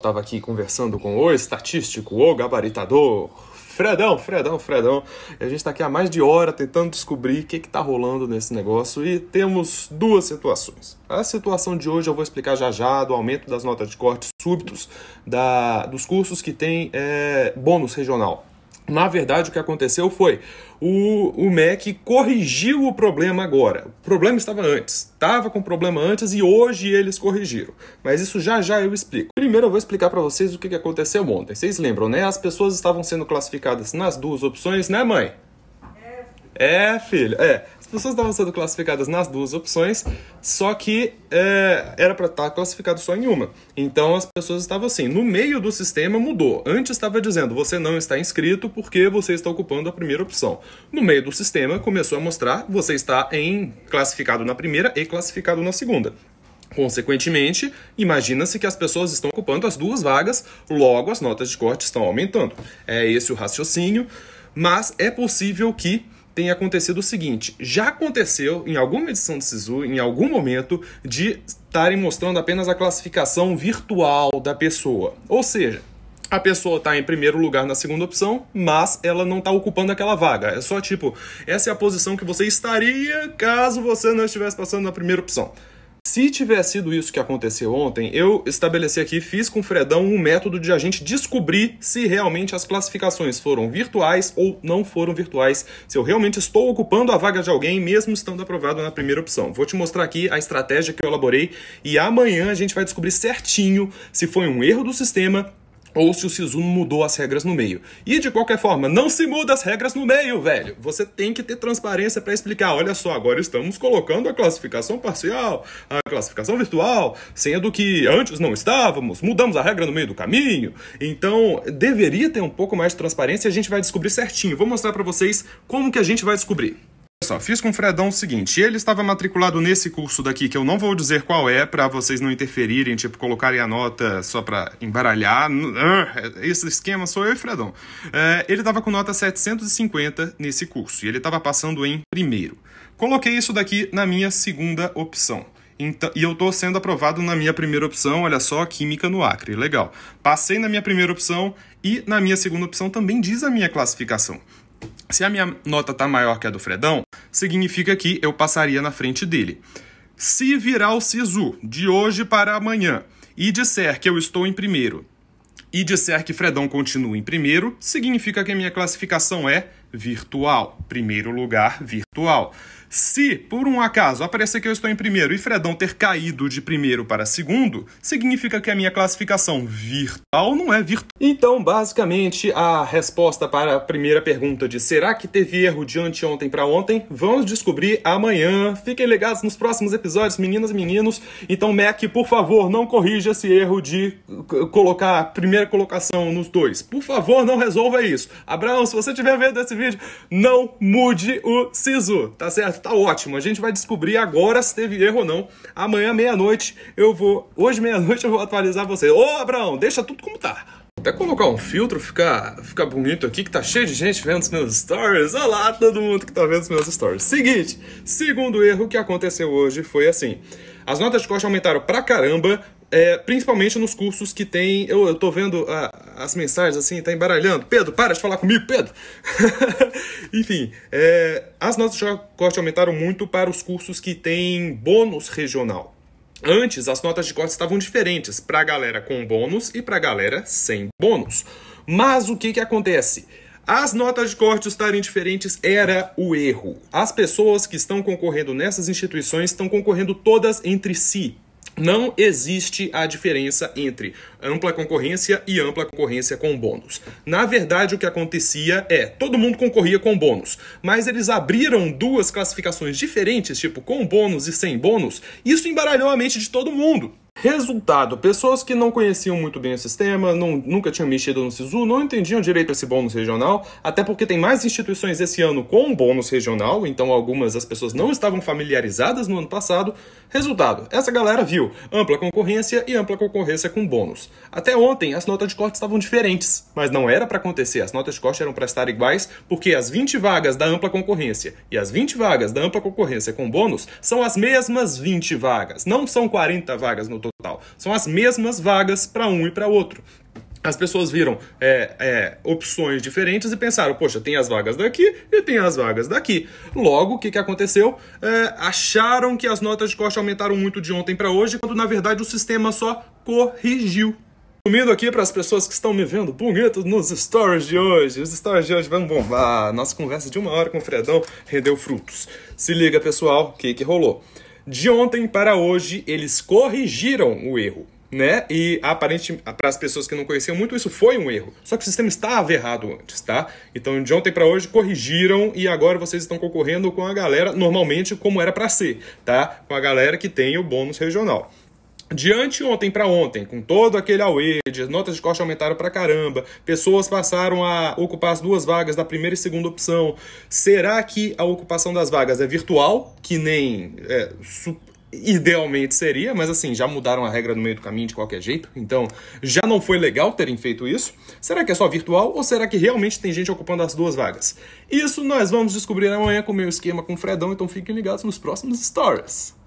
Estava aqui conversando com o estatístico, o gabaritador, Fredão, Fredão, Fredão. E a gente está aqui há mais de hora tentando descobrir o que está rolando nesse negócio e temos duas situações. A situação de hoje eu vou explicar já já do aumento das notas de corte súbitos da, dos cursos que tem é, bônus regional. Na verdade, o que aconteceu foi o, o MEC corrigiu o problema agora. O problema estava antes. Estava com problema antes e hoje eles corrigiram. Mas isso já já eu explico. Primeiro eu vou explicar para vocês o que aconteceu ontem. Vocês lembram, né? As pessoas estavam sendo classificadas nas duas opções, né, mãe? É, filho. É, é pessoas estavam sendo classificadas nas duas opções, só que é, era para estar tá classificado só em uma. Então as pessoas estavam assim, no meio do sistema mudou. Antes estava dizendo, você não está inscrito porque você está ocupando a primeira opção. No meio do sistema começou a mostrar, você está em classificado na primeira e classificado na segunda. Consequentemente, imagina-se que as pessoas estão ocupando as duas vagas, logo as notas de corte estão aumentando. É esse o raciocínio, mas é possível que tem acontecido o seguinte: já aconteceu em alguma edição do Sisu, em algum momento, de estarem mostrando apenas a classificação virtual da pessoa. Ou seja, a pessoa está em primeiro lugar na segunda opção, mas ela não está ocupando aquela vaga. É só tipo, essa é a posição que você estaria caso você não estivesse passando na primeira opção. Se tiver sido isso que aconteceu ontem, eu estabeleci aqui, fiz com o Fredão um método de a gente descobrir se realmente as classificações foram virtuais ou não foram virtuais, se eu realmente estou ocupando a vaga de alguém, mesmo estando aprovado na primeira opção. Vou te mostrar aqui a estratégia que eu elaborei e amanhã a gente vai descobrir certinho se foi um erro do sistema ou se o Suzuno mudou as regras no meio. E de qualquer forma, não se muda as regras no meio, velho. Você tem que ter transparência para explicar. Olha só, agora estamos colocando a classificação parcial, a classificação virtual, sendo que antes não estávamos, mudamos a regra no meio do caminho. Então, deveria ter um pouco mais de transparência e a gente vai descobrir certinho. Vou mostrar para vocês como que a gente vai descobrir só, fiz com o Fredão o seguinte: ele estava matriculado nesse curso daqui, que eu não vou dizer qual é, para vocês não interferirem, tipo, colocarem a nota só pra embaralhar. Ah, esse esquema sou eu e Fredão. É, ele estava com nota 750 nesse curso, e ele estava passando em primeiro. Coloquei isso daqui na minha segunda opção. Então, e eu estou sendo aprovado na minha primeira opção, olha só, Química no Acre, legal. Passei na minha primeira opção e na minha segunda opção também diz a minha classificação. Se a minha nota está maior que a do Fredão, significa que eu passaria na frente dele. Se virar o Sisu de hoje para amanhã e disser que eu estou em primeiro e disser que Fredão continua em primeiro, significa que a minha classificação é virtual. Primeiro lugar virtual. Se, por um acaso, aparecer que eu estou em primeiro e Fredão ter caído de primeiro para segundo, significa que a minha classificação virtual não é virtual. Então, basicamente, a resposta para a primeira pergunta de será que teve erro de anteontem para ontem, vamos descobrir amanhã. Fiquem ligados nos próximos episódios, meninas e meninos. Então, Mac, por favor, não corrija esse erro de colocar a primeira colocação nos dois. Por favor, não resolva isso. Abraão, se você tiver vendo esse vídeo, não mude o SISU, tá certo? tá ótimo. A gente vai descobrir agora se teve erro ou não. Amanhã, meia-noite, eu vou. Hoje, meia-noite, eu vou atualizar você. Ô, Abraão, deixa tudo como tá. Vou até colocar um filtro, ficar fica bonito aqui, que tá cheio de gente vendo os meus stories. Olá, todo mundo que tá vendo os meus stories. Seguinte, segundo erro que aconteceu hoje foi assim. As notas de corte aumentaram pra caramba, é, principalmente nos cursos que tem. Eu, eu tô vendo a, as mensagens assim, tá embaralhando. Pedro, para de falar comigo, Pedro! Enfim, é, as notas de corte aumentaram muito para os cursos que têm bônus regional. Antes, as notas de corte estavam diferentes para a galera com bônus e para a galera sem bônus. Mas o que, que acontece? As notas de corte estarem diferentes era o erro. As pessoas que estão concorrendo nessas instituições estão concorrendo todas entre si, não existe a diferença entre ampla concorrência e ampla concorrência com bônus. Na verdade, o que acontecia é todo mundo concorria com bônus, mas eles abriram duas classificações diferentes, tipo com bônus e sem bônus. Isso embaralhou a mente de todo mundo. Resultado: pessoas que não conheciam muito bem o sistema, não, nunca tinham mexido no SISU, não entendiam direito esse bônus regional, até porque tem mais instituições esse ano com bônus regional, então algumas as pessoas não estavam familiarizadas no ano passado. Resultado: essa galera viu ampla concorrência e ampla concorrência com bônus. Até ontem, as notas de corte estavam diferentes, mas não era para acontecer, as notas de corte eram para estar iguais, porque as 20 vagas da ampla concorrência e as 20 vagas da ampla concorrência com bônus são as mesmas 20 vagas, não são 40 vagas no total tal. São as mesmas vagas para um e para outro. As pessoas viram é, é, opções diferentes e pensaram: poxa, tem as vagas daqui e tem as vagas daqui. Logo, o que, que aconteceu? É, acharam que as notas de corte aumentaram muito de ontem para hoje, quando na verdade o sistema só corrigiu. Resumindo aqui para as pessoas que estão me vendo bonito nos stories de hoje. Os stories de hoje vão bombar. Nossa conversa de uma hora com o Fredão rendeu frutos. Se liga, pessoal, o que, que rolou? de ontem para hoje eles corrigiram o erro. Né? E aparentemente, para as pessoas que não conheciam muito, isso foi um erro. Só que o sistema estava errado antes, tá? Então, de ontem para hoje corrigiram e agora vocês estão concorrendo com a galera normalmente como era para ser, tá? Com a galera que tem o bônus regional de ontem para ontem, com todo aquele auê, notas de corte aumentaram para caramba, pessoas passaram a ocupar as duas vagas da primeira e segunda opção. Será que a ocupação das vagas é virtual, que nem é, idealmente seria, mas assim, já mudaram a regra no meio do caminho de qualquer jeito, então já não foi legal terem feito isso. Será que é só virtual ou será que realmente tem gente ocupando as duas vagas? Isso nós vamos descobrir amanhã com o meu esquema com o Fredão, então fiquem ligados nos próximos stories.